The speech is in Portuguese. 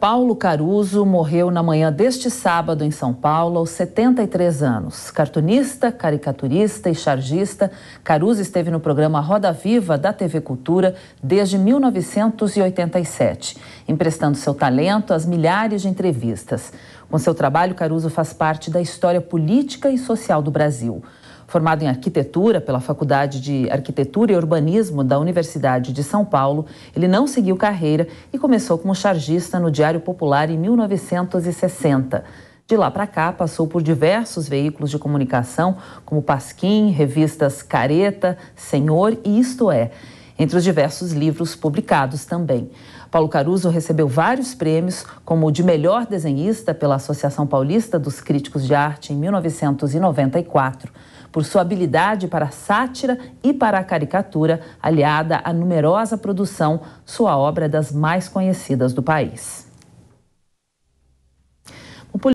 Paulo Caruso morreu na manhã deste sábado em São Paulo, aos 73 anos. Cartunista, caricaturista e chargista, Caruso esteve no programa Roda Viva da TV Cultura desde 1987, emprestando seu talento às milhares de entrevistas. Com seu trabalho, Caruso faz parte da história política e social do Brasil. Formado em arquitetura pela Faculdade de Arquitetura e Urbanismo da Universidade de São Paulo, ele não seguiu carreira e começou como chargista no Diário Popular em 1960. De lá para cá, passou por diversos veículos de comunicação, como Pasquim, revistas Careta, Senhor e Isto É, entre os diversos livros publicados também. Paulo Caruso recebeu vários prêmios, como o de melhor desenhista pela Associação Paulista dos Críticos de Arte em 1994 por sua habilidade para a sátira e para a caricatura, aliada à numerosa produção, sua obra é das mais conhecidas do país.